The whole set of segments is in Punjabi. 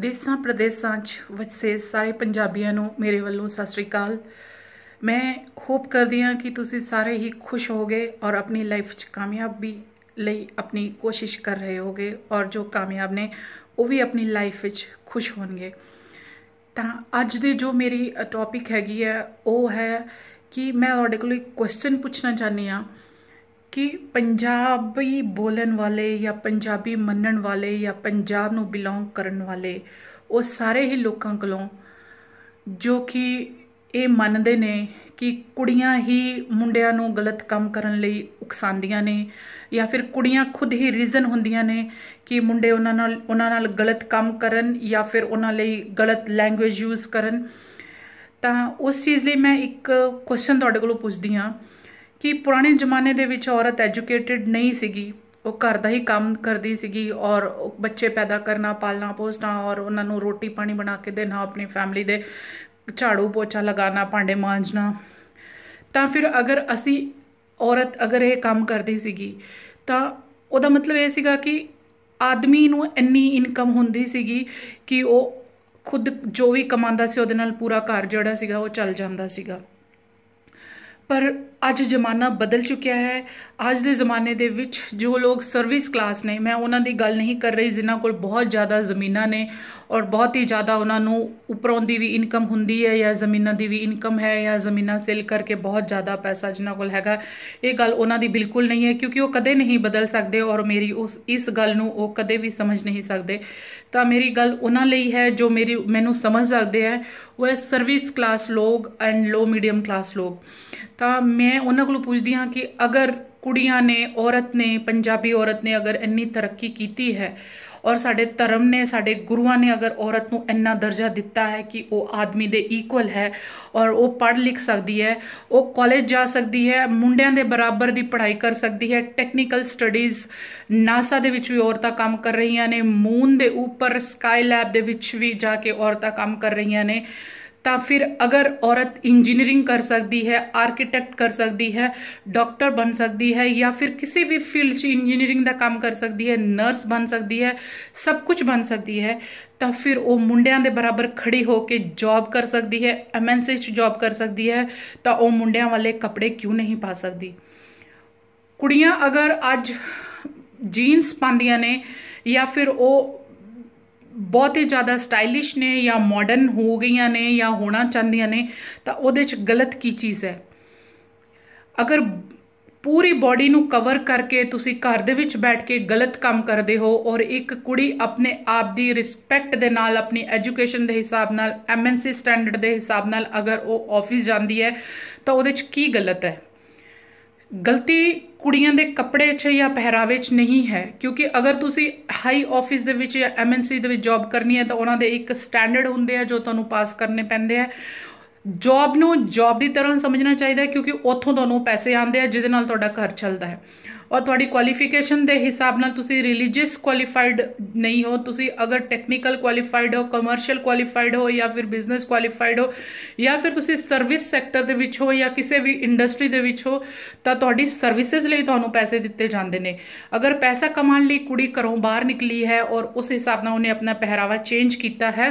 ਦੇਸਾਂ ਪ੍ਰਦੇਸਾਂ 'ਚ ਵਸੇ ਸਾਰੇ ਪੰਜਾਬੀਆਂ ਨੂੰ ਮੇਰੇ ਵੱਲੋਂ ਸਤਿ ਸ੍ਰੀ ਅਕਾਲ ਮੈਂ ਹੋਪ ਕਰਦੀ ਹਾਂ ਕਿ ਤੁਸੀਂ ਸਾਰੇ ਹੀ ਖੁਸ਼ ਹੋਗੇ ਔਰ ਆਪਣੀ ਲਾਈਫ 'ਚ ਕਾਮਯਾਬੀ ਲਈ ਆਪਣੀ ਕੋਸ਼ਿਸ਼ ਕਰ ਰਹੇ ਹੋਗੇ ਔਰ ਜੋ ਕਾਮਯਾਬ ਨੇ ਉਹ ਵੀ ਆਪਣੀ ਲਾਈਫ ਵਿੱਚ ਖੁਸ਼ ਹੋਣਗੇ ਤਾਂ ਅੱਜ ਦੇ ਜੋ ਮੇਰੀ ਟੌਪਿਕ ਹੈਗੀ ਹੈ ਉਹ ਹੈ ਕਿ ਮੈਂ ਤੁਹਾਡੇ ਕੋਲ ਇੱਕ ਕੁਐਸਚਨ ਪੁੱਛਣਾ ਚਾਹਨੀ ਆ ਕਿ ਪੰਜਾਬੀ ਬੋਲਣ ਵਾਲੇ ਜਾਂ ਪੰਜਾਬੀ ਮੰਨਣ ਵਾਲੇ ਜਾਂ ਪੰਜਾਬ ਨੂੰ ਬਿਲੋਂਗ ਕਰਨ ਵਾਲੇ ਉਹ ਸਾਰੇ ਹੀ ਲੋਕਾਂ ਕੋਲੋਂ ਜੋ ਕਿ ਇਹ ਮੰਨਦੇ ਨੇ ਕਿ ਕੁੜੀਆਂ ਹੀ ਮੁੰਡਿਆਂ ਨੂੰ ਗਲਤ ਕੰਮ ਕਰਨ ਲਈ ਉਕਸਾਉਂਦੀਆਂ ਨੇ ਜਾਂ ਫਿਰ ਕੁੜੀਆਂ ਖੁਦ ਹੀ ਰੀਜ਼ਨ ਹੁੰਦੀਆਂ ਨੇ ਕਿ ਮੁੰਡੇ ਉਹਨਾਂ ਨਾਲ ਉਹਨਾਂ ਨਾਲ ਗਲਤ ਕੰਮ ਕਰਨ ਜਾਂ ਫਿਰ ਉਹਨਾਂ ਲਈ ਗਲਤ ਲੈਂਗੁਏਜ ਯੂਜ਼ ਕਰਨ ਤਾਂ ਉਸ ਚੀਜ਼ ਲਈ ਮੈਂ ਇੱਕ ਕੁਐਸਚਨ ਤੁਹਾਡੇ ਕੋਲੋਂ ਪੁੱਛਦੀ ਹਾਂ ਕਿ ਪੁਰਾਣੇ ਜ਼ਮਾਨੇ ਦੇ ਵਿੱਚ ਔਰਤ ਐਜੂਕੇਟਿਡ ਨਹੀਂ ਸੀਗੀ ਉਹ ਘਰ ਦਾ ਹੀ ਕੰਮ ਕਰਦੀ ਸੀਗੀ ਔਰ ਬੱਚੇ ਪੈਦਾ ਕਰਨਾ ਪਾਲਣਾ ਪੋਸਣਾ ਔਰ ਉਹਨਾਂ ਨੂੰ ਰੋਟੀ ਪਾਣੀ ਬਣਾ ਕੇ ਦੇਣਾ ਆਪਣੀ ਫੈਮਿਲੀ ਦੇ ਝਾੜੂ ਪੋਚਾ ਲਗਾਉਣਾ ਭਾਂਡੇ ਮਾਂਜਣਾ ਤਾਂ ਫਿਰ ਅਗਰ ਅਸੀਂ ਔਰਤ ਅਗਰ ਇਹ ਕੰਮ ਕਰਦੀ ਸੀਗੀ ਤਾਂ ਉਹਦਾ ਮਤਲਬ ਇਹ ਸੀਗਾ ਕਿ ਆਦਮੀ ਨੂੰ ਇੰਨੀ ਇਨਕਮ ਹੁੰਦੀ ਸੀਗੀ ਕਿ ਉਹ ਖੁਦ ਜੋ ਵੀ ਕਮਾਉਂਦਾ ਸੀ ਉਹਦੇ ਨਾਲ ਪੂਰਾ ਘਰ ਜਿਹੜਾ ਸੀਗਾ ਉਹ ਚੱਲ ਜਾਂਦਾ ਸੀਗਾ ਪਰ ਅੱਜ ਜ਼ਮਾਨਾ ਬਦਲ ਚੁੱਕਿਆ ਹੈ ਅੱਜ ਦੇ ਜ਼ਮਾਨੇ ਦੇ ਵਿੱਚ ਜੋ ਲੋਕ ਸਰਵਿਸ ਕਲਾਸ ਨੇ ਮੈਂ ਉਹਨਾਂ ਦੀ ਗੱਲ ਨਹੀਂ ਕਰ ਰਹੀ ਜਿਨ੍ਹਾਂ ਕੋਲ ਬਹੁਤ ਜ਼ਿਆਦਾ ਜ਼ਮੀਨਾਂ ਨੇ ਔਰ ਬਹੁਤ ਹੀ ਜ਼ਿਆਦਾ ਉਹਨਾਂ ਨੂੰ ਉਪਰੋਂ ਦੀ ਵੀ ਇਨਕਮ ਹੁੰਦੀ ਹੈ ਜਾਂ ਜ਼ਮੀਨਾਂ ਦੀ ਵੀ ਇਨਕਮ ਹੈ ਜਾਂ ਜ਼ਮੀਨਾਂ ਸੇਲ ਕਰਕੇ ਬਹੁਤ ਜ਼ਿਆਦਾ ਪੈਸਾ ਜਿਨ੍ਹਾਂ ਕੋਲ ਹੈਗਾ ਇਹ ਗੱਲ ਉਹਨਾਂ ਦੀ ਬਿਲਕੁਲ ਨਹੀਂ ਹੈ ਕਿਉਂਕਿ ਉਹ ਕਦੇ ਨਹੀਂ ਬਦਲ ਸਕਦੇ ਔਰ ਮੇਰੀ ਉਸ ਇਸ ਗੱਲ ਨੂੰ ਉਹ ਕਦੇ ਵੀ ਸਮਝ ਨਹੀਂ ਸਕਦੇ ਤਾਂ ਮੇਰੀ ਗੱਲ ਉਹਨਾਂ ਲਈ ਹੈ ਜੋ ਮੇਰੀ ਮੈਨੂੰ ਸਮਝ ਸਕਦੇ ਹੈ ਉਹ ਹੈ ਸਰਵਿਸ ਕਲਾਸ ਲੋਗ ਐਂਡ ਲੋ ਮੀਡੀਅਮ ਕਲਾਸ ਲੋਗ ਤਾਂ ਮੈਂ ਉਹਨਾਂ ਕੋਲ ਪੁੱਛਦੀ ਹਾਂ ਕਿ ਅਗਰ ਕੁੜੀਆਂ ਨੇ ਔਰਤ ਨੇ ਪੰਜਾਬੀ ਔਰਤ ਨੇ ਅਗਰ ਇੰਨੀ ਤਰੱਕੀ ਕੀਤੀ ਹੈ ਔਰ ਸਾਡੇ ਧਰਮ ਨੇ ਸਾਡੇ ਗੁਰੂਆਂ ਨੇ ਅਗਰ ਔਰਤ ਨੂੰ ਇੰਨਾ ਦਰਜਾ ਦਿੱਤਾ ਹੈ ਕਿ ਉਹ ਆਦਮੀ ਦੇ ਇਕੁਅਲ ਹੈ ਔਰ ਉਹ ਪੜ੍ਹ ਲਿਖ ਸਕਦੀ ਹੈ ਉਹ ਕਾਲਜ ਜਾ ਸਕਦੀ ਹੈ ਮੁੰਡਿਆਂ ਦੇ ਬਰਾਬਰ ਦੀ ਪੜ੍ਹਾਈ ਕਰ ਸਕਦੀ ਹੈ ਟੈਕਨੀਕਲ ਸਟੱਡੀਜ਼ ਨਾਸਾ ਦੇ ਵਿੱਚ ਵੀ ਔਰਤਾਂ ਕੰਮ ਕਰ ਰਹੀਆਂ ਨੇ ਮੂਨ ਦੇ ਉੱਪਰ ਸਕਾਈ ਲੈਬ ਦੇ ਵਿੱਚ ਵੀ ਜਾ ਕੇ ਔਰਤਾਂ ਕੰਮ ਕਰ ਰਹੀਆਂ ਨੇ ਤਾਂ ਫਿਰ ਅਗਰ ਔਰਤ ਇੰਜੀਨੀਅਰਿੰਗ ਕਰ ਸਕਦੀ ਹੈ ਆਰਕੀਟੈਕਟ ਕਰ ਸਕਦੀ ਹੈ ਡਾਕਟਰ ਬਣ ਸਕਦੀ ਹੈ ਜਾਂ ਫਿਰ ਕਿਸੇ ਵੀ ਫੀਲਡ 'ਚ ਇੰਜੀਨੀਅਰਿੰਗ ਦਾ ਕੰਮ ਕਰ ਸਕਦੀ ਹੈ ਨਰਸ ਬਣ ਸਕਦੀ ਹੈ ਸਭ ਕੁਝ ਬਣ ਸਕਦੀ ਹੈ ਤਾਂ ਫਿਰ ਉਹ ਮੁੰਡਿਆਂ ਦੇ ਬਰਾਬਰ ਖੜੀ ਹੋ ਕੇ ਜੌਬ ਕਰ ਸਕਦੀ ਹੈ ਐਮਐਨਸੀ 'ਚ ਜੌਬ ਕਰ ਸਕਦੀ ਹੈ ਤਾਂ ਉਹ ਮੁੰਡਿਆਂ ਵਾਲੇ ਕੱਪੜੇ ਕਿਉਂ ਨਹੀਂ ਪਾ ਸਕਦੀ ਕੁੜੀਆਂ ਅਗਰ ਅੱਜ ਜੀਨਸ ਪਾਉਂਦੀਆਂ ਨੇ ਜਾਂ ਫਿਰ ਉਹ ਬਹੁਤੇ ਜ਼ਿਆਦਾ ਸਟਾਈਲਿਸ਼ ਨੇ ਜਾਂ ਮਾਡਰਨ ਹੋ ਗਈਆਂ ਨੇ ਜਾਂ ਹੋਣਾ ਚਾਹੁੰਦੀਆਂ ਨੇ ਤਾਂ ਉਹਦੇ 'ਚ ਗਲਤ ਕੀ ਚੀਜ਼ ਹੈ ਅਗਰ ਪੂਰੀ ਬਾਡੀ ਨੂੰ ਕਵਰ ਕਰਕੇ ਤੁਸੀਂ ਘਰ ਦੇ ਵਿੱਚ ਬੈਠ ਕੇ ਗਲਤ ਕੰਮ ਕਰਦੇ ਹੋ ਔਰ ਇੱਕ ਕੁੜੀ ਆਪਣੇ ਆਪ ਦੀ ਰਿਸਪੈਕਟ ਦੇ ਨਾਲ ਆਪਣੀ ਐਜੂਕੇਸ਼ਨ ਦੇ ਹਿਸਾਬ ਨਾਲ ਐਮਐਨਸੀ ਸਟੈਂਡਰਡ ਦੇ ਹਿਸਾਬ ਨਾਲ ਅਗਰ ਉਹ ਆਫਿਸ ਜਾਂਦੀ ਹੈ ਤਾਂ ਉਹਦੇ 'ਚ ਕੀ ਗਲਤ ਹੈ ਗਲਤੀ ਕੁੜੀਆਂ ਦੇ ਕੱਪੜੇ 'ਚ ਜਾਂ ਪਹਿਰਾਵੇ 'ਚ ਨਹੀਂ ਹੈ ਕਿਉਂਕਿ ਅਗਰ ਤੁਸੀਂ ਹਾਈ ਆਫਿਸ ਦੇ ਵਿੱਚ ਜਾਂ ਐਮਐਨਸੀ ਦੇ ਵਿੱਚ ਜੌਬ ਕਰਨੀ ਹੈ ਤਾਂ ਉਹਨਾਂ ਦੇ ਇੱਕ ਸਟੈਂਡਰਡ ਹੁੰਦੇ ਆ ਜੋ ਤੁਹਾਨੂੰ ਪਾਸ ਕਰਨੇ ਪੈਂਦੇ ਆ ਜੌਬ ਨੂੰ ਜੌਬ ਦੀ ਤਰ੍ਹਾਂ ਸਮਝਣਾ ਚਾਹੀਦਾ ਕਿਉਂਕਿ ਉੱਥੋਂ ਤੁਹਾਨੂੰ ਪੈਸੇ ਆਉਂਦੇ ਆ ਜਿਹਦੇ ਨਾਲ ਤੁਹਾਡਾ ਘਰ ਚੱਲਦਾ ਹੈ ਔਰ ਤੁਹਾਡੀ ਕੁਆਲੀਫਿਕੇਸ਼ਨ ਦੇ ਹਿਸਾਬ ਨਾਲ ਤੁਸੀਂ ਰਿਲੀਜੀਅਸ ਕੁਆਲੀਫਾਈਡ ਨਹੀਂ ਹੋ ਤੁਸੀਂ ਅਗਰ ਟੈਕਨੀਕਲ ਕੁਆਲੀਫਾਈਡ ਹੋ ਕਮਰਸ਼ੀਅਲ ਕੁਆਲੀਫਾਈਡ ਹੋ ਜਾਂ ਫਿਰ ਬਿਜ਼ਨਸ ਕੁਆਲੀਫਾਈਡ ਹੋ ਜਾਂ ਫਿਰ ਤੁਸੀਂ ਸਰਵਿਸ ਸੈਕਟਰ ਦੇ ਵਿੱਚ ਹੋ ਜਾਂ ਕਿਸੇ ਵੀ ਇੰਡਸਟਰੀ ਦੇ ਵਿੱਚ ਹੋ ਤਾਂ ਤੁਹਾਡੀ ਸਰਵਿਸਿਜ਼ ਲਈ ਤੁਹਾਨੂੰ ਪੈਸੇ ਦਿੱਤੇ ਜਾਂਦੇ ਨੇ ਅਗਰ ਪੈਸਾ ਕਮਾਉਣ ਲਈ ਕੁੜੀ ਘਰੋਂ ਬਾਹਰ ਨਿਕਲੀ ਹੈ ਔਰ ਉਸ ਹਿਸਾਬ ਨਾਲ ਉਹਨੇ ਆਪਣਾ ਪਹਿਰਾਵਾ ਚੇਂਜ ਕੀਤਾ ਹੈ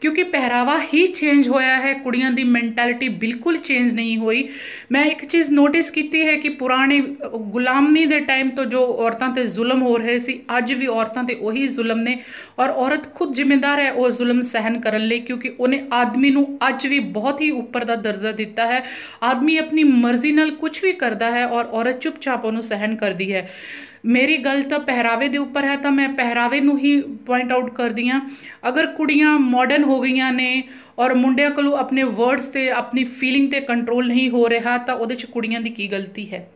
ਕਿਉਂਕਿ ਪਹਿਰਾਵਾ ਹੀ ਚੇਂਜ ਹੋਇਆ ਹੈ ਕੁੜੀਆਂ ਦੀ ਮੈਂਟੈਲਿਟੀ ਬਿਲਕੁਲ ਚੇਂਜ ਨਹੀਂ ਹੋਈ ਮੈਂ ਇੱਕ ਚੀਜ਼ ਨੋਟਿਸ ਕੀਤੀ ਹੈ ਕਿ ਪੁਰਾਣੇ ਗੁਲਾਮੀ ਦੇ ਟਾਈਮ ਤੋਂ ਜੋ ਔਰਤਾਂ ਤੇ ਜ਼ੁਲਮ ਹੋ ਰਹੇ ਸੀ ਅੱਜ ਵੀ ਔਰਤਾਂ ਤੇ ਉਹੀ ਜ਼ੁਲਮ ਨੇ ਔਰ ਔਰਤ ਖੁਦ ਜ਼ਿੰਮੇਦਾਰ ਹੈ ਉਹ ਜ਼ੁਲਮ ਸਹਿਨ ਕਰਨ ਲਈ ਕਿਉਂਕਿ ਉਹਨੇ ਆਦਮੀ ਨੂੰ ਅੱਜ ਵੀ ਬਹੁਤ ਹੀ ਉੱਪਰ ਦਾ ਦਰਜਾ ਦਿੱਤਾ ਹੈ ਆਦਮੀ ਆਪਣੀ ਮਰਜ਼ੀ ਨਾਲ ਕੁਝ ਵੀ ਕਰਦਾ ਹੈ ਔਰ ਔਰਤ ਚੁੱਪਚਾਪ ਉਹਨੂੰ ਸਹਿਨ ਕਰਦੀ ਹੈ ਮੇਰੀ ਗੱਲ ਤਾਂ ਪਹਿਰਾਵੇ ਦੇ ਉੱਪਰ ਹੈ ਤਾਂ ਮੈਂ ਪਹਿਰਾਵੇ ਨੂੰ ਹੀ ਪੁਆਇੰਟ ਆਊਟ ਕਰਦੀ ਆ ਅਗਰ ਕੁੜੀਆਂ ਮਾਡਰਨ ਹੋ ਗਈਆਂ ਨੇ ਔਰ ਮੁੰਡਿਆਂ ਕੋਲ ਆਪਣੇ ਵਰਡਸ ਤੇ ਆਪਣੀ ਫੀਲਿੰਗ ਤੇ ਕੰਟਰੋਲ ਨਹੀਂ ਹੋ ਰਿਹਾ ਤਾਂ ਉਹਦੇ 'ਚ ਕੁੜੀਆਂ ਦੀ ਕੀ ਗਲਤੀ ਹੈ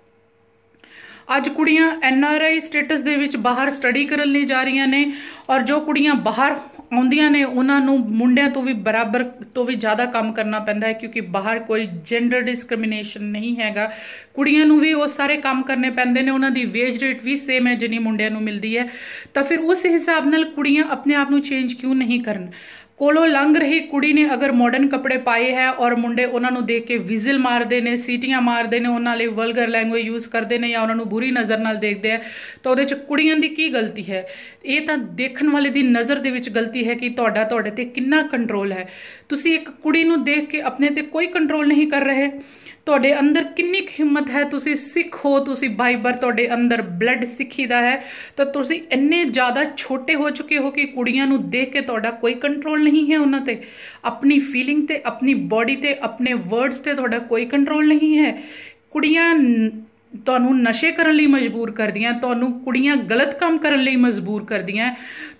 ਅੱਜ ਕੁੜੀਆਂ ਐਨਆਰਆਈ ਸਟੇਟਸ ਦੇ ਵਿੱਚ ਬਾਹਰ ਸਟੱਡੀ ਕਰਨ ਲਈ ਜਾ ਰਹੀਆਂ ਨੇ ਔਰ ਜੋ ਕੁੜੀਆਂ ਬਾਹਰ ਆਉਂਦੀਆਂ ਨੇ ਉਹਨਾਂ ਨੂੰ ਮੁੰਡਿਆਂ ਤੋਂ ਵੀ ਬਰਾਬਰ ਤੋਂ ਵੀ ਜ਼ਿਆਦਾ ਕੰਮ ਕਰਨਾ ਪੈਂਦਾ ਹੈ ਕਿਉਂਕਿ ਬਾਹਰ ਕੋਈ ਜੈਂਡਰ ਡਿਸਕ੍ਰਿਮੀਨੇਸ਼ਨ ਨਹੀਂ ਹੈਗਾ ਕੁੜੀਆਂ ਨੂੰ ਵੀ ਉਹ ਸਾਰੇ ਕੰਮ ਕਰਨੇ ਪੈਂਦੇ ਨੇ ਉਹਨਾਂ ਦੀ ਵੇਜ ਰੇਟ ਵੀ ਸੇਮ ਹੈ ਜਿੰਨੀ ਮੁੰਡਿਆਂ ਨੂੰ ਮਿਲਦੀ ਹੈ ਤਾਂ ਫਿਰ ਉਸ ਹਿਸਾਬ ਨਾਲ ਕੁੜੀਆਂ ਆਪਣੇ ਆਪ ਨੂੰ ਚੇਂਜ ਕਿਉਂ ਨਹੀਂ ਕਰਨ ਕੋਲੋਂ ਲੰਘ ਰਹੀ ਕੁੜੀ ਨੇ ਅਗਰ ਮਾਡਰਨ ਕੱਪੜੇ ਪਾਏ ਹੈ ਔਰ ਮੁੰਡੇ ਉਹਨਾਂ ਨੂੰ ਦੇਖ ਕੇ ਵਿਜ਼ਲ ਮਾਰਦੇ ਨੇ ਸੀਟੀਆਂ ਮਾਰਦੇ ਨੇ ਉਹਨਾਂ ਲਈ ਵਲਗਰ ਲੈਂਗੁਏਜ ਯੂਜ਼ ਕਰਦੇ ਨੇ ਜਾਂ ਉਹਨਾਂ ਨੂੰ ਬੁਰੀ ਨਜ਼ਰ ਨਾਲ ਦੇਖਦੇ ਆ ਤਾਂ ਉਹਦੇ ਚ ਕੁੜੀਆਂ ਦੀ ਕੀ ਗਲਤੀ ਹੈ ਇਹ ਤਾਂ ਦੇਖਣ ਵਾਲੇ ਦੀ ਨਜ਼ਰ ਦੇ ਵਿੱਚ ਗਲਤੀ ਹੈ ਕਿ ਤੁਹਾਡਾ ਤੁਹਾਡੇ ਤੇ ਕਿੰਨਾ ਕੰਟਰੋਲ ਹੈ ਤੁਸੀਂ ਇੱਕ ਕੁੜੀ ਨੂੰ ਦੇਖ ਕੇ ਆਪਣੇ ਤੇ ਕੋਈ ਕੰਟਰੋਲ ਨਹੀਂ ਕਰ ਰਹੇ ਤੁਹਾਡੇ ਅੰਦਰ ਕਿੰਨੀ ਹਿੰਮਤ ਹੈ ਤੁਸੀਂ ਸਿੱਖ ਹੋ ਤੁਸੀਂ ਬਾਈਬਰ ਤੁਹਾਡੇ ਅੰਦਰ ਬਲੱਡ ਸਿੱਖੀਦਾ ਹੈ ਤਾਂ ਤੁਸੀਂ ਇੰਨੇ ਜ਼ਿਆਦਾ ਛੋਟੇ ਹੋ ਚੁੱਕੇ ਹੋ ਕਿ ਕੁੜੀਆਂ ਨੂੰ ਦੇਖ ਕੇ ਤੁਹਾਡਾ ਕੋਈ ਕੰਟਰੋਲ ਨਹੀਂ ਹੈ ਉਹਨਾਂ ਤੇ ਆਪਣੀ ਫੀਲਿੰਗ ਤੇ ਆਪਣੀ ਬਾਡੀ ਤੇ ਆਪਣੇ ਵਰਡਸ ਤੇ ਤੁਹਾਡਾ ਕੋਈ ਕੰਟਰੋਲ ਨਹੀਂ ਹੈ ਕੁੜੀਆਂ ਤੁਹਾਨੂੰ ਨਸ਼ੇ ਕਰਨ ਲਈ ਮਜਬੂਰ ਕਰਦੀਆਂ ਤੁਹਾਨੂੰ ਕੁੜੀਆਂ ਗਲਤ ਕੰਮ ਕਰਨ ਲਈ ਮਜਬੂਰ ਕਰਦੀਆਂ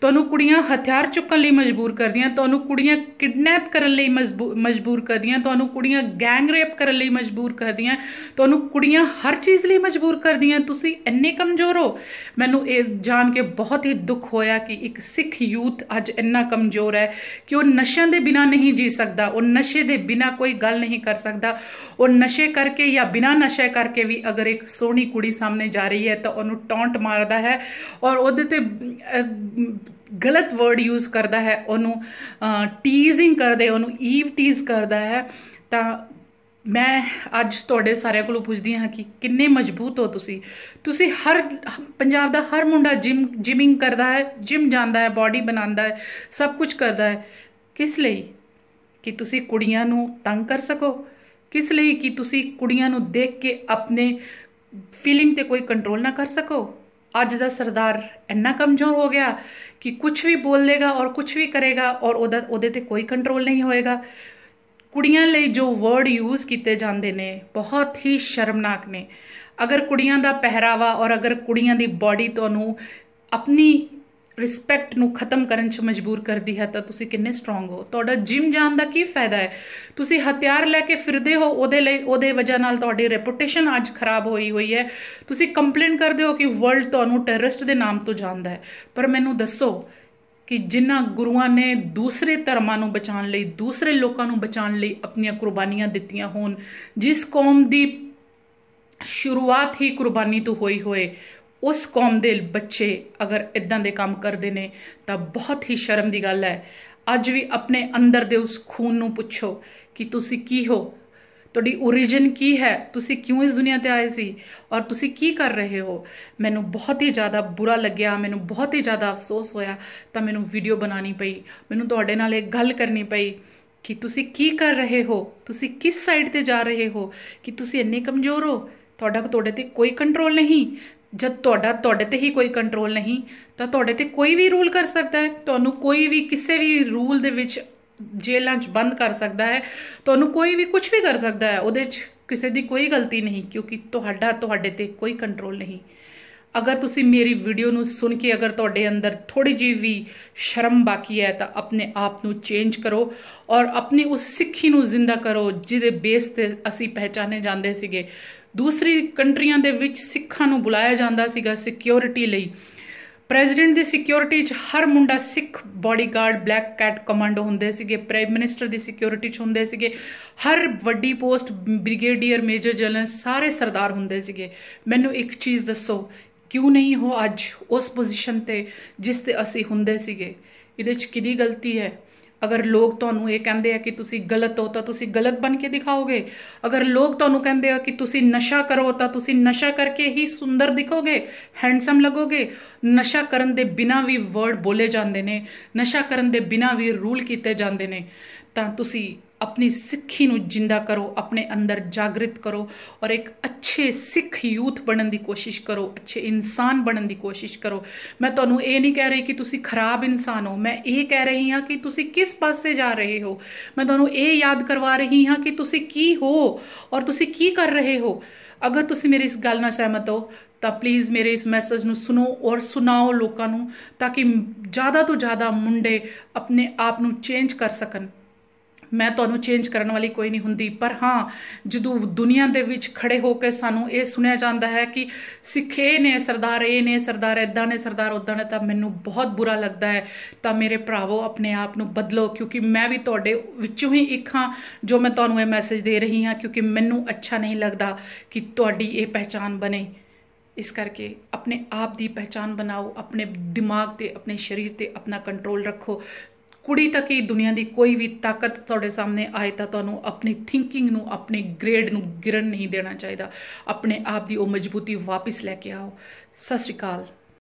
ਤੁਹਾਨੂੰ ਕੁੜੀਆਂ ਹਥਿਆਰ ਚੁੱਕਣ ਲਈ ਮਜਬੂਰ ਕਰਦੀਆਂ ਤੁਹਾਨੂੰ ਕੁੜੀਆਂ ਕਿਡਨੈਪ ਕਰਨ ਲਈ ਮਜਬੂਰ ਕਰਦੀਆਂ ਤੁਹਾਨੂੰ ਕੁੜੀਆਂ ਗੈਂਗ ਰੇਪ ਕਰਨ ਲਈ ਮਜਬੂਰ ਕਰਦੀਆਂ ਤੁਹਾਨੂੰ ਕੁੜੀਆਂ ਹਰ ਚੀਜ਼ ਲਈ ਮਜਬੂਰ ਕਰਦੀਆਂ ਤੁਸੀਂ ਇੰਨੇ ਕਮਜ਼ੋਰ ਹੋ ਮੈਨੂੰ ਇਹ ਜਾਣ ਕੇ ਬਹੁਤ ਹੀ ਦੁੱਖ ਹੋਇਆ ਕਿ ਇੱਕ ਸਿੱਖ ਯੂਥ ਅੱਜ ਇੰਨਾ ਕਮਜ਼ੋਰ ਹੈ ਕਿ ਉਹ ਨਸ਼ਿਆਂ ਦੇ ਬਿਨਾ ਨਹੀਂ ਜੀ ਸਕਦਾ ਉਹ ਨਸ਼ੇ ਦੇ ਬਿਨਾ ਕੋਈ ਗੱਲ ਨਹੀਂ ਕਰ ਸਕਦਾ ਉਹ ਨਸ਼ੇ ਕਰਕੇ ਜਾਂ ਬਿਨਾ ਨਸ਼ੇ ਕਰਕੇ ਵੀ ਅਗਰ ਇੱਕ ਸੋਹਣੀ ਕੁੜੀ ਸਾਹਮਣੇ ਜਾ ਰਹੀ ਹੈ ਤਾਂ ਉਹਨੂੰ ਟੌਂਟ ਮਾਰਦਾ ਹੈ ਔਰ ਉਹਦੇ ਤੇ ਗਲਤ ਵਰਡ ਯੂਜ਼ ਕਰਦਾ ਹੈ ਉਹਨੂੰ ਟੀਜ਼ਿੰਗ ਕਰਦੇ ਉਹਨੂੰ ਈਵ ਟੀਜ਼ ਕਰਦਾ ਹੈ ਤਾਂ ਮੈਂ ਅੱਜ ਤੁਹਾਡੇ ਸਾਰਿਆਂ ਕੋਲੋਂ ਪੁੱਛਦੀ ਹਾਂ ਕਿ ਕਿੰਨੇ ਮਜ਼ਬੂਤ ਹੋ ਤੁਸੀਂ ਤੁਸੀਂ ਹਰ ਪੰਜਾਬ ਦਾ ਹਰ ਮੁੰਡਾ ਜਿਮ ਜਿਮਿੰਗ ਕਰਦਾ ਹੈ ਜਿਮ ਜਾਂਦਾ ਹੈ ਬਾਡੀ ਬਣਾਉਂਦਾ ਹੈ ਸਭ ਕੁਝ ਕਰਦਾ ਹੈ ਕਿਸ ਲਈ ਕਿ ਤੁਸੀਂ ਕੁੜੀਆਂ ਨੂੰ ਤੰਗ ਕਰ ਸਕੋ ਕਿਸ ਲਈ ਕਿ ਤੁਸੀਂ ਕੁੜੀਆਂ ਨੂੰ ਦੇਖ ਕੇ ਆਪਣੇ ਫੀਲਿੰਗ ਤੇ ਕੋਈ ਕੰਟਰੋਲ ਨਾ ਕਰ ਸਕੋ ਅੱਜ ਦਾ ਸਰਦਾਰ ਇੰਨਾ ਕਮਜ਼ੋਰ ਹੋ ਗਿਆ ਕਿ ਕੁਝ ਵੀ ਬੋਲ ਲੇਗਾ ਔਰ ਕੁਝ ਵੀ ਕਰੇਗਾ ਔਰ ਉਹਦਾ ਉਹਦੇ ਤੇ ਕੋਈ ਕੰਟਰੋਲ ਨਹੀਂ ਹੋਏਗਾ ਕੁੜੀਆਂ ਲਈ ਜੋ ਵਰਡ ਯੂਜ਼ ਕੀਤੇ ਜਾਂਦੇ ਨੇ ਬਹੁਤ ਹੀ ਸ਼ਰਮਨਾਕ ਨੇ ਅਗਰ ਕੁੜੀਆਂ ਦਾ ਪਹਿਰਾਵਾ ਔਰ ਅਗਰ ਕੁੜੀਆਂ ਦੀ ਬਾਡੀ ਤੁਹਾਨੂੰ ਆਪਣੀ ਰਿਸਪੈਕਟ ਨੂੰ ਖਤਮ ਕਰਨ 'ਚ ਮਜਬੂਰ ਕਰਦੀ ਹੈ ਤਾਂ ਤੁਸੀਂ ਕਿੰਨੇ ਸਟਰੋਂਗ ਹੋ ਤੁਹਾਡਾ ਜਿਮ ਜਾਣ ਦਾ ਕੀ ਫਾਇਦਾ ਹੈ ਤੁਸੀਂ ਹਥਿਆਰ ਲੈ ਕੇ ਫਿਰਦੇ ਹੋ ਉਹਦੇ ਲਈ ਉਹਦੇ ਵਜ੍ਹਾ ਨਾਲ ਤੁਹਾਡੀ ਰੈਪਿਊਟੇਸ਼ਨ ਅੱਜ ਖਰਾਬ ਹੋਈ ਹੋਈ ਹੈ ਤੁਸੀਂ ਕੰਪਲੇਨ ਕਰਦੇ ਹੋ ਕਿ ਵਰਲਡ ਤੁਹਾਨੂੰ ਟੈਰਰਿਸਟ ਦੇ ਨਾਮ ਤੋਂ ਜਾਣਦਾ ਹੈ ਪਰ ਮੈਨੂੰ ਦੱਸੋ ਕਿ ਜਿਨ੍ਹਾਂ ਗੁਰੂਆਂ ਨੇ ਦੂਸਰੇ ਧਰਮਾਂ ਨੂੰ ਬਚਾਉਣ ਲਈ ਦੂਸਰੇ ਲੋਕਾਂ ਨੂੰ ਬਚਾਉਣ ਲਈ ਆਪਣੀਆਂ ਕੁਰਬਾਨੀਆਂ ਦਿੱਤੀਆਂ ਹੋਣ ਜਿਸ ਕੌਮ ਦੀ ਸ਼ੁਰੂਆਤ ਹੀ ਕੁਰਬਾਨੀ ਤੋਂ ਹੋਈ ਹੋਏ ਉਸ ਕੌਮ ਦੇ ਬੱਚੇ ਅਗਰ ਇਦਾਂ ਦੇ ਕੰਮ ਕਰਦੇ ਨੇ ਤਾਂ ਬਹੁਤ ਹੀ ਸ਼ਰਮ ਦੀ ਗੱਲ ਹੈ ਅੱਜ ਵੀ ਆਪਣੇ ਅੰਦਰ ਦੇ ਉਸ ਖੂਨ ਨੂੰ ਪੁੱਛੋ ਕਿ ਤੁਸੀਂ ਕੀ ਹੋ ਤੁਹਾਡੀ origin ਕੀ ਹੈ ਤੁਸੀਂ ਕਿਉਂ ਇਸ ਦੁਨੀਆ ਤੇ ਆਏ ਸੀ ਔਰ ਤੁਸੀਂ ਕੀ ਕਰ ਰਹੇ ਹੋ ਮੈਨੂੰ ਬਹੁਤ ਹੀ ਜ਼ਿਆਦਾ ਬੁਰਾ ਲੱਗਿਆ ਮੈਨੂੰ ਬਹੁਤ ਹੀ ਜ਼ਿਆਦਾ ਅਫਸੋਸ ਹੋਇਆ ਤਾਂ ਮੈਨੂੰ ਵੀਡੀਓ ਬਣਾਣੀ ਪਈ ਮੈਨੂੰ ਤੁਹਾਡੇ ਨਾਲ ਇੱਕ ਗੱਲ ਕਰਨੀ ਪਈ ਕਿ ਤੁਸੀਂ ਕੀ ਕਰ ਰਹੇ ਹੋ ਤੁਸੀਂ ਕਿਸ ਸਾਈਡ ਤੇ ਜਾ ਰਹੇ ਹੋ ਕਿ ਤੁਸੀਂ ਇੰਨੇ ਕਮਜ਼ੋਰ ਹੋ ਤੁਹਾਡਾ ਤੁਹਾਡੇ ਤੇ ਕੋਈ ਕੰਟਰੋਲ ਨਹੀਂ ਜਦ ਤੁਹਾਡਾ ਤੁਹਾਡੇ ਤੇ ਹੀ ਕੋਈ ਕੰਟਰੋਲ ਨਹੀਂ ਤਾਂ ਤੁਹਾਡੇ ਤੇ ਕੋਈ ਵੀ ਰੂਲ ਕਰ ਸਕਦਾ ਹੈ ਤੁਹਾਨੂੰ ਕੋਈ ਵੀ ਕਿਸੇ ਵੀ ਰੂਲ ਦੇ ਵਿੱਚ ਜੇਲ੍ਹਾਂ 'ਚ ਬੰਦ ਕਰ ਸਕਦਾ ਹੈ ਤੁਹਾਨੂੰ ਕੋਈ ਵੀ ਕੁਝ ਵੀ ਕਰ ਸਕਦਾ ਹੈ ਉਹਦੇ 'ਚ ਕਿਸੇ ਦੀ ਕੋਈ ਗਲਤੀ ਨਹੀਂ ਕਿਉਂਕਿ ਤੁਹਾਡਾ ਤੁਹਾਡੇ ਤੇ ਕੋਈ ਕੰਟਰੋਲ ਨਹੀਂ ਅਗਰ ਤੁਸੀਂ ਮੇਰੀ ਵੀਡੀਓ ਨੂੰ ਸੁਣ ਕੇ ਅਗਰ ਤੁਹਾਡੇ ਅੰਦਰ ਥੋੜੀ ਜੀ ਵੀ ਸ਼ਰਮ ਬਾਕੀ ਹੈ ਤਾਂ ਆਪਣੇ ਆਪ ਨੂੰ ਚੇਂਜ ਕਰੋ ਔਰ ਆਪਣੀ ਉਸ ਸਿੱਖੀ ਨੂੰ ਜ਼ਿੰਦਾ ਕਰੋ ਜਿਹਦੇ ਬੇਸ ਤੇ ਅਸੀਂ ਪਹਿਚਾਨੇ ਜਾਂਦੇ ਸੀਗੇ ਦੂਸਰੀ ਕੰਟਰੀਆਂ ਦੇ ਵਿੱਚ ਸਿੱਖਾਂ ਨੂੰ ਬੁਲਾਇਆ ਜਾਂਦਾ ਸੀਗਾ ਸਿਕਿਉਰਿਟੀ ਲਈ ਪ੍ਰੈਜ਼ੀਡੈਂਟ ਦੀ ਸਿਕਿਉਰਿਟੀ 'ਚ ਹਰ ਮੁੰਡਾ Sikh bodyguard black cat commando ਹੁੰਦੇ ਸੀਗੇ ਪ੍ਰਾਈਮ ਮਿਨਿਸਟਰ ਦੀ ਸਿਕਿਉਰਿਟੀ 'ਚ ਹੁੰਦੇ ਸੀਗੇ ਹਰ ਵੱਡੀ ਪੋਸਟ ਬ੍ਰਿਗੇਡੀਅਰ ਮੇਜਰ ਜਨਰਲ ਸਾਰੇ ਸਰਦਾਰ ਹੁੰਦੇ ਸੀਗੇ ਮੈਨੂੰ ਇੱਕ ਚੀਜ਼ ਦੱਸੋ ਕਿਉਂ ਨਹੀਂ ਹੋ ਅੱਜ ਉਸ ਪੋਜੀਸ਼ਨ ਤੇ ਜਿਸ ਤੇ ਅਸੀਂ ਹੁੰਦੇ ਸੀਗੇ ਇਹਦੇ 'ਚ ਕਿਹਦੀ ਗਲਤੀ ਹੈ ਅਗਰ ਲੋਕ ਤੁਹਾਨੂੰ ਇਹ ਕਹਿੰਦੇ ਆ ਕਿ ਤੁਸੀਂ ਗਲਤ ਹੋ ਤਾਂ ਤੁਸੀਂ ਗਲਤ ਬਣ ਕੇ ਦਿਖਾਓਗੇ ਅਗਰ ਲੋਕ ਤੁਹਾਨੂੰ ਕਹਿੰਦੇ ਆ ਕਿ ਤੁਸੀਂ ਨਸ਼ਾ ਕਰੋ ਤਾਂ ਤੁਸੀਂ ਨਸ਼ਾ ਕਰਕੇ ਹੀ ਸੁੰਦਰ ਦਿਖੋਗੇ ਹੈਂਡਸਮ ਲੱਗੋਗੇ ਨਸ਼ਾ ਕਰਨ ਦੇ ਬਿਨਾ ਵੀ ਵਰਡ ਬੋਲੇ ਜਾਂਦੇ ਨੇ ਨਸ਼ਾ ਕਰਨ ਦੇ ਬਿਨਾ ਵੀ ਰੂਲ ਕੀਤੇ ਜਾਂਦੇ ਨੇ ਤਾਂ ਤੁਸੀਂ ਆਪਣੀ ਸਿੱਖੀ ਨੂੰ ਜਿੰਦਾ ਕਰੋ ਆਪਣੇ ਅੰਦਰ ਜਾਗਰਿਤ ਕਰੋ ਔਰ ਇੱਕ ਅੱਛੇ ਸਿੱਖ ਯੂਥ ਬਣਨ ਦੀ ਕੋਸ਼ਿਸ਼ ਕਰੋ ਅੱਛੇ ਇਨਸਾਨ ਬਣਨ ਦੀ ਕੋਸ਼ਿਸ਼ ਕਰੋ ਮੈਂ ਤੁਹਾਨੂੰ ਇਹ ਨਹੀਂ ਕਹਿ ਰਹੀ ਕਿ ਤੁਸੀਂ ਖਰਾਬ ਇਨਸਾਨ ਹੋ ਮੈਂ ਇਹ ਕਹਿ ਰਹੀ ਹਾਂ ਕਿ ਤੁਸੀਂ ਕਿਸ ਪਾਸੇ ਜਾ ਰਹੇ ਹੋ ਮੈਂ ਤੁਹਾਨੂੰ ਇਹ ਯਾਦ ਕਰਵਾ ਰਹੀ ਹਾਂ ਕਿ ਤੁਸੀਂ ਕੀ ਹੋ ਔਰ ਤੁਸੀਂ ਕੀ ਕਰ ਰਹੇ ਹੋ ਅਗਰ ਤੁਸੀਂ ਮੇਰੀ ਇਸ ਗੱਲ ਨਾਲ ਸਹਿਮਤ ਹੋ ਤਾਂ ਪਲੀਜ਼ ਮੇਰੇ ਇਸ ਮੈਸੇਜ ਨੂੰ ਸੁਣੋ ਔਰ ਸੁਣਾਓ ਲੋਕਾਂ ਨੂੰ ਤਾਂ ਕਿ ਜ਼ਿਆਦਾ ਤੋਂ ਜ਼ਿਆਦਾ ਮੁੰਡੇ ਆਪਣੇ ਆਪ ਨੂੰ ਚੇਂਜ ਕਰ ਸਕਣ ਮੈਂ ਤੁਹਾਨੂੰ ਚੇਂਜ ਕਰਨ ਵਾਲੀ ਕੋਈ ਨਹੀਂ ਹੁੰਦੀ ਪਰ ਹਾਂ ਜਦੋਂ ਦੁਨੀਆ ਦੇ ਵਿੱਚ ਖੜੇ ਹੋ ਕੇ ਸਾਨੂੰ ਇਹ ਸੁਣਿਆ ਜਾਂਦਾ ਹੈ ਕਿ ਸਿੱਖੇ ਨੇ ਸਰਦਾਰ ਇਹ ਨੇ ਸਰਦਾਰ ਇਦਾਂ ਨੇ ਸਰਦਾਰ ਉਦਾਂ ਨੇ ਤਾਂ ਮੈਨੂੰ ਬਹੁਤ ਬੁਰਾ ਲੱਗਦਾ ਹੈ ਤਾਂ ਮੇਰੇ ਭਰਾਵੋ ਆਪਣੇ ਆਪ ਨੂੰ ਬਦਲੋ ਕਿਉਂਕਿ ਮੈਂ ਵੀ ਤੁਹਾਡੇ ਵਿੱਚੋਂ ਹੀ ਇੱਕ ਹਾਂ ਜੋ ਮੈਂ ਤੁਹਾਨੂੰ ਇਹ ਮੈਸੇਜ ਦੇ ਰਹੀ ਹਾਂ ਕਿਉਂਕਿ ਮੈਨੂੰ ਅੱਛਾ ਨਹੀਂ ਲੱਗਦਾ ਕਿ ਤੁਹਾਡੀ ਇਹ ਪਹਿਚਾਨ ਬਣੇ ਇਸ ਕਰਕੇ ਆਪਣੇ ਆਪ ਦੀ ਪਹਿਚਾਨ ਬਣਾਓ ਆਪਣੇ ਦਿਮਾਗ ਤੇ ਆਪਣੇ ਸਰੀਰ ਤੇ ਆਪਣਾ ਕੰਟਰੋਲ ਰੱਖੋ ਕੁੜੀ ਤੱਕ ਹੀ ਦੁਨੀਆ ਦੀ ਕੋਈ ਵੀ ਤਾਕਤ ਤੁਹਾਡੇ ਸਾਹਮਣੇ ਆਏ ਤਾਂ ਤੁਹਾਨੂੰ ਆਪਣੀ ਥਿੰਕਿੰਗ ਨੂੰ ਆਪਣੇ ਗ੍ਰੇਡ ਨੂੰ ਗਿਰਨ ਨਹੀਂ ਦੇਣਾ ਚਾਹੀਦਾ ਆਪਣੇ ਆਪ ਦੀ ਉਹ ਮਜ਼ਬੂਤੀ ਵਾਪਸ ਲੈ ਕੇ ਆਓ ਸਤਿ ਸ਼੍ਰੀ ਅਕਾਲ